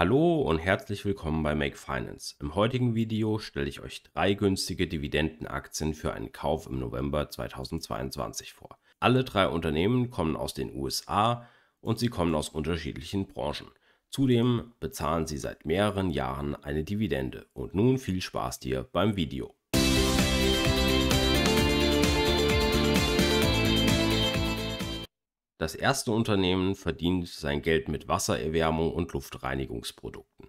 Hallo und herzlich willkommen bei Make Finance. Im heutigen Video stelle ich euch drei günstige Dividendenaktien für einen Kauf im November 2022 vor. Alle drei Unternehmen kommen aus den USA und sie kommen aus unterschiedlichen Branchen. Zudem bezahlen sie seit mehreren Jahren eine Dividende. Und nun viel Spaß dir beim Video. Musik Das erste Unternehmen verdient sein Geld mit Wassererwärmung und Luftreinigungsprodukten.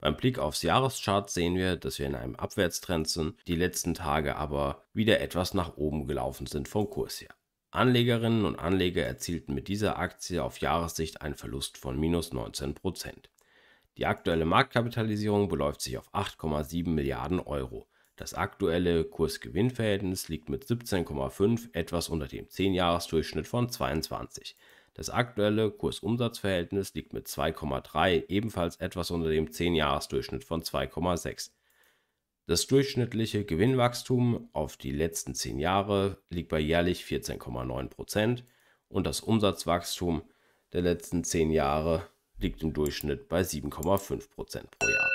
Beim Blick aufs Jahreschart sehen wir, dass wir in einem Abwärtstrend sind, die letzten Tage aber wieder etwas nach oben gelaufen sind vom Kurs her. Anlegerinnen und Anleger erzielten mit dieser Aktie auf Jahressicht einen Verlust von minus 19%. Die aktuelle Marktkapitalisierung beläuft sich auf 8,7 Milliarden Euro. Das aktuelle Kurs-Gewinn-Verhältnis liegt mit 17,5 etwas unter dem 10-Jahres-Durchschnitt von 22. Das aktuelle Kurs-Umsatz-Verhältnis liegt mit 2,3 ebenfalls etwas unter dem 10-Jahres-Durchschnitt von 2,6. Das durchschnittliche Gewinnwachstum auf die letzten 10 Jahre liegt bei jährlich 14,9 Prozent und das Umsatzwachstum der letzten 10 Jahre liegt im Durchschnitt bei 7,5 Prozent pro Jahr.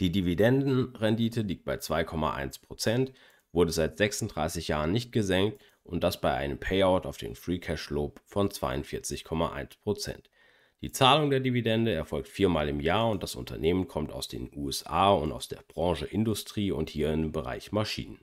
Die Dividendenrendite liegt bei 2,1%, wurde seit 36 Jahren nicht gesenkt und das bei einem Payout auf den Free Cash Cashflow von 42,1%. Die Zahlung der Dividende erfolgt viermal im Jahr und das Unternehmen kommt aus den USA und aus der Branche Industrie und hier im Bereich Maschinen.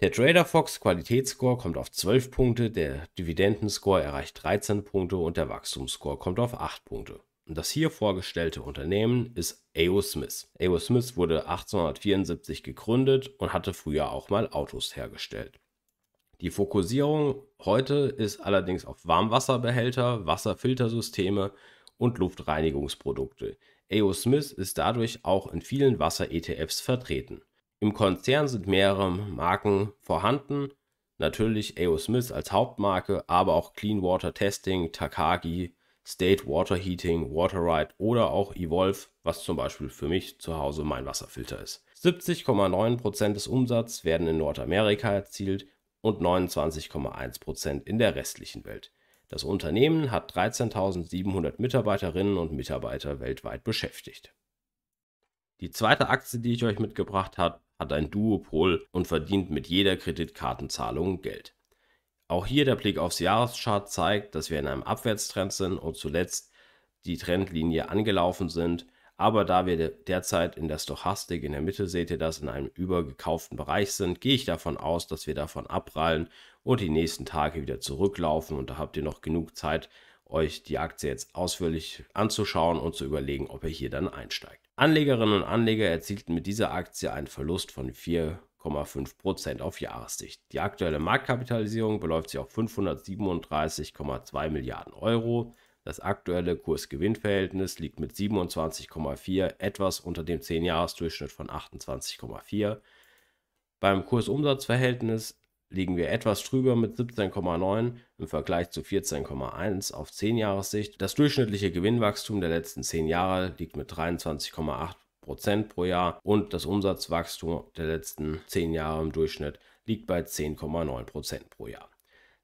Der Trader Fox Qualitätsscore kommt auf 12 Punkte, der Dividendenscore erreicht 13 Punkte und der Wachstumsscore kommt auf 8 Punkte. Das hier vorgestellte Unternehmen ist A.O. Smith. A.O. Smith wurde 1874 gegründet und hatte früher auch mal Autos hergestellt. Die Fokussierung heute ist allerdings auf Warmwasserbehälter, Wasserfiltersysteme und Luftreinigungsprodukte. A.O. Smith ist dadurch auch in vielen Wasser-ETFs vertreten. Im Konzern sind mehrere Marken vorhanden, natürlich A.O. Smith als Hauptmarke, aber auch Clean Water Testing, Takagi, State Water Heating, WaterRite oder auch Evolve, was zum Beispiel für mich zu Hause mein Wasserfilter ist. 70,9% des Umsatzes werden in Nordamerika erzielt und 29,1% in der restlichen Welt. Das Unternehmen hat 13.700 Mitarbeiterinnen und Mitarbeiter weltweit beschäftigt. Die zweite Aktie, die ich euch mitgebracht habe, hat ein Duopol und verdient mit jeder Kreditkartenzahlung Geld. Auch hier der Blick aufs Jahreschart zeigt, dass wir in einem Abwärtstrend sind und zuletzt die Trendlinie angelaufen sind. Aber da wir derzeit in der Stochastik in der Mitte, seht ihr das, in einem übergekauften Bereich sind, gehe ich davon aus, dass wir davon abprallen und die nächsten Tage wieder zurücklaufen. Und da habt ihr noch genug Zeit, euch die Aktie jetzt ausführlich anzuschauen und zu überlegen, ob ihr hier dann einsteigt. Anlegerinnen und Anleger erzielten mit dieser Aktie einen Verlust von 4 5,5% auf Jahressicht. Die aktuelle Marktkapitalisierung beläuft sich auf 537,2 Milliarden Euro. Das aktuelle Kurs-Gewinn-Verhältnis liegt mit 27,4 etwas unter dem 10-Jahres-Durchschnitt von 28,4. Beim Kurs-Umsatz-Verhältnis liegen wir etwas drüber mit 17,9 im Vergleich zu 14,1 auf 10 Jahressicht. Das durchschnittliche Gewinnwachstum der letzten 10 Jahre liegt mit 23,8 Prozent pro Jahr und das Umsatzwachstum der letzten zehn Jahre im Durchschnitt liegt bei 10,9 Prozent pro Jahr.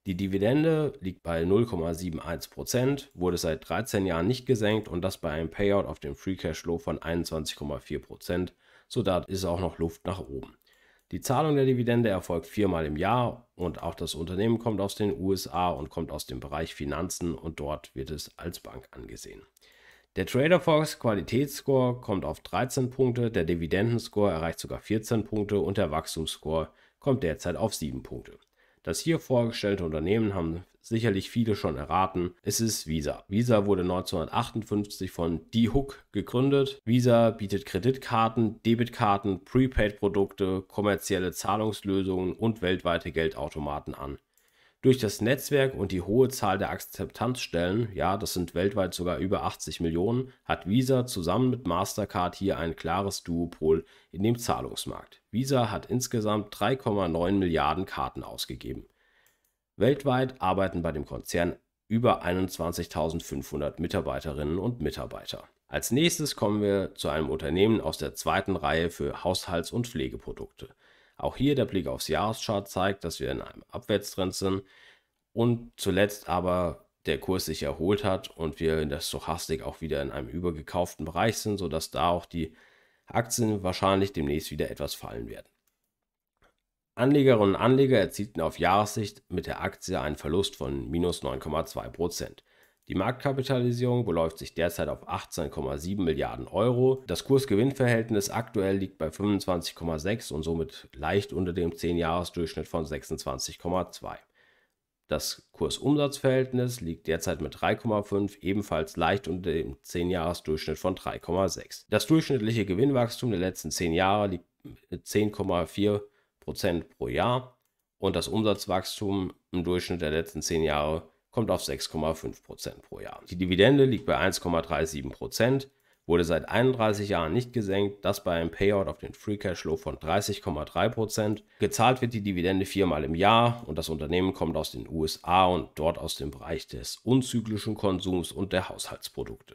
Die Dividende liegt bei 0,71 Prozent, wurde seit 13 Jahren nicht gesenkt und das bei einem Payout auf dem Free Cash Flow von 21,4 Prozent, so da ist auch noch Luft nach oben. Die Zahlung der Dividende erfolgt viermal im Jahr und auch das Unternehmen kommt aus den USA und kommt aus dem Bereich Finanzen und dort wird es als Bank angesehen. Der TraderFox Qualitätsscore kommt auf 13 Punkte, der Dividendenscore erreicht sogar 14 Punkte und der Wachstumsscore kommt derzeit auf 7 Punkte. Das hier vorgestellte Unternehmen haben sicherlich viele schon erraten. Es ist Visa. Visa wurde 1958 von D. Hook gegründet. Visa bietet Kreditkarten, Debitkarten, Prepaid-Produkte, kommerzielle Zahlungslösungen und weltweite Geldautomaten an. Durch das Netzwerk und die hohe Zahl der Akzeptanzstellen, ja, das sind weltweit sogar über 80 Millionen, hat Visa zusammen mit Mastercard hier ein klares Duopol in dem Zahlungsmarkt. Visa hat insgesamt 3,9 Milliarden Karten ausgegeben. Weltweit arbeiten bei dem Konzern über 21.500 Mitarbeiterinnen und Mitarbeiter. Als nächstes kommen wir zu einem Unternehmen aus der zweiten Reihe für Haushalts- und Pflegeprodukte. Auch hier der Blick aufs Jahreschart zeigt, dass wir in einem Abwärtstrend sind und zuletzt aber der Kurs sich erholt hat und wir in der Stochastik auch wieder in einem übergekauften Bereich sind, sodass da auch die Aktien wahrscheinlich demnächst wieder etwas fallen werden. Anlegerinnen und Anleger erzielten auf Jahressicht mit der Aktie einen Verlust von minus 9,2%. Die Marktkapitalisierung beläuft sich derzeit auf 18,7 Milliarden Euro. Das Kursgewinnverhältnis aktuell liegt bei 25,6 und somit leicht unter dem 10-Jahres-Durchschnitt von 26,2. Das Kursumsatzverhältnis liegt derzeit mit 3,5 ebenfalls leicht unter dem 10-Jahres-Durchschnitt von 3,6. Das durchschnittliche Gewinnwachstum der letzten 10 Jahre liegt mit 10,4 Prozent pro Jahr und das Umsatzwachstum im Durchschnitt der letzten 10 Jahre kommt auf 6,5% pro Jahr. Die Dividende liegt bei 1,37%, wurde seit 31 Jahren nicht gesenkt, das bei einem Payout auf den Free Cashflow von 30,3%. Gezahlt wird die Dividende viermal im Jahr und das Unternehmen kommt aus den USA und dort aus dem Bereich des unzyklischen Konsums und der Haushaltsprodukte.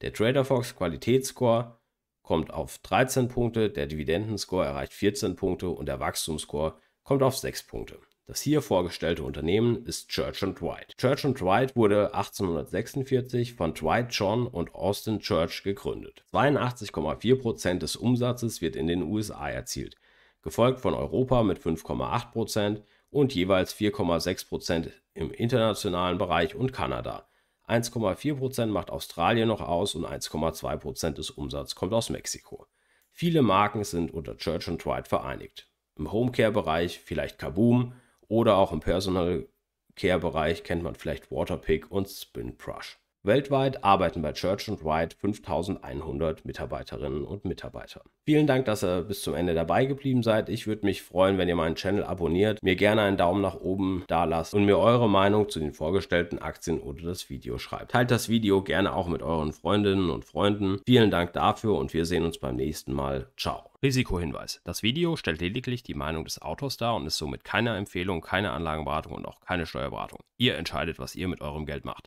Der TraderFox Qualitätsscore kommt auf 13 Punkte, der Dividendenscore erreicht 14 Punkte und der Wachstumsscore kommt auf 6 Punkte. Das hier vorgestellte Unternehmen ist Church ⁇ White. Church ⁇ White wurde 1846 von Dwight John und Austin Church gegründet. 82,4% des Umsatzes wird in den USA erzielt, gefolgt von Europa mit 5,8% und jeweils 4,6% im internationalen Bereich und Kanada. 1,4% macht Australien noch aus und 1,2% des Umsatzes kommt aus Mexiko. Viele Marken sind unter Church ⁇ White vereinigt. Im Homecare-Bereich vielleicht Kaboom, oder auch im Personal Care Bereich kennt man vielleicht Waterpick und Spin Brush. Weltweit arbeiten bei Church White 5100 Mitarbeiterinnen und Mitarbeiter. Vielen Dank, dass ihr bis zum Ende dabei geblieben seid. Ich würde mich freuen, wenn ihr meinen Channel abonniert, mir gerne einen Daumen nach oben da lasst und mir eure Meinung zu den vorgestellten Aktien oder das Video schreibt. Teilt das Video gerne auch mit euren Freundinnen und Freunden. Vielen Dank dafür und wir sehen uns beim nächsten Mal. Ciao. Risikohinweis. Das Video stellt lediglich die Meinung des Autors dar und ist somit keine Empfehlung, keine Anlagenberatung und auch keine Steuerberatung. Ihr entscheidet, was ihr mit eurem Geld macht.